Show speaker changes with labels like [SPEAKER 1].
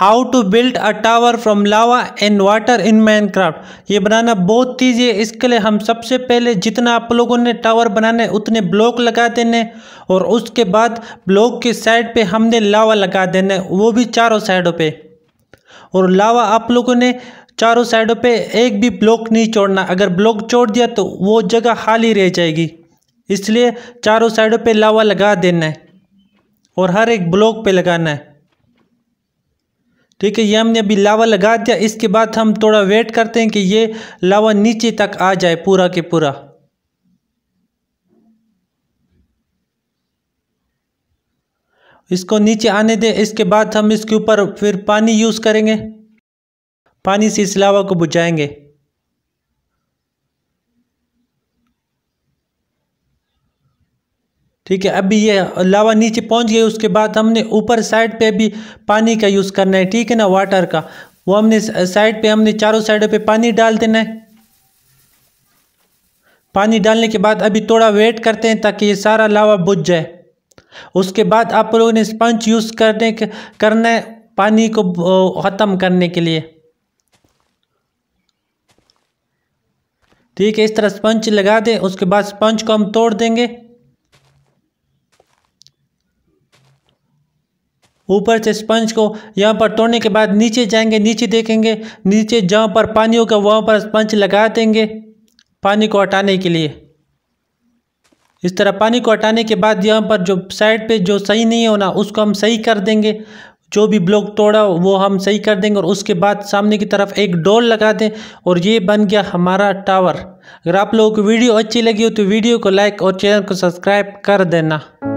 [SPEAKER 1] how to build a tower from lava and water in Minecraft ये बनाना बहुत easy है इसके लिए हम सबसे पहले जितना आप लोगों ने टावर बनाने उतने ब्लॉक लगा देने और उसके बाद ब्लॉक के साइड पे हमने लावा लगा देने वो भी चारों साइडों पे और लावा आप लोगों ने चारों साइडों पे एक भी ब्लॉक नहीं छोड़ना अगर ब्लॉक छोड़ दिया तो वो जगह खाली रह जाएगी इसलिए चारों साइडों पे लावा लगा देना है और हर एक ब्लॉक पे लगाना है ठीक है ये हमने अभी लावा लगा दिया इसके बाद हम थोड़ा वेट करते हैं कि ये लावा नीचे तक आ जाए पूरा के पूरा इसको नीचे आने दें इसके बाद हम इसके ऊपर फिर पानी यूज़ करेंगे पानी से इस लावा को बुझाएंगे ठीक है अभी ये लावा नीचे पहुंच गई उसके बाद हमने ऊपर साइड पे भी पानी का यूज़ करना है ठीक है ना वाटर का वो हमने साइड पे हमने चारों साइडों पे पानी डाल देना है पानी डालने के बाद अभी थोड़ा वेट करते हैं ताकि ये सारा लावा बुझ जाए उसके बाद आप लोगों ने स्पंज यूज़ करने के करना है पानी को ख़त्म करने के लिए ठीक है इस तरह स्पंज लगा दें उसके बाद स्पंज को हम तोड़ देंगे ऊपर से स्पंज को यहाँ पर तोड़ने के बाद नीचे जाएंगे नीचे देखेंगे नीचे जहाँ पर पानी होगा वहाँ पर स्पंज लगा देंगे पानी को हटाने के लिए इस तरह पानी को हटाने के बाद यहाँ पर जो साइड पे जो सही नहीं होना उसको हम सही कर देंगे जो भी ब्लॉक तोड़ा वो हम सही कर देंगे और उसके बाद सामने की तरफ एक डोल लगा दें और ये बन गया हमारा टावर अगर आप लोगों को वीडियो अच्छी लगी हो तो वीडियो को लाइक और चैनल को सब्सक्राइब कर देना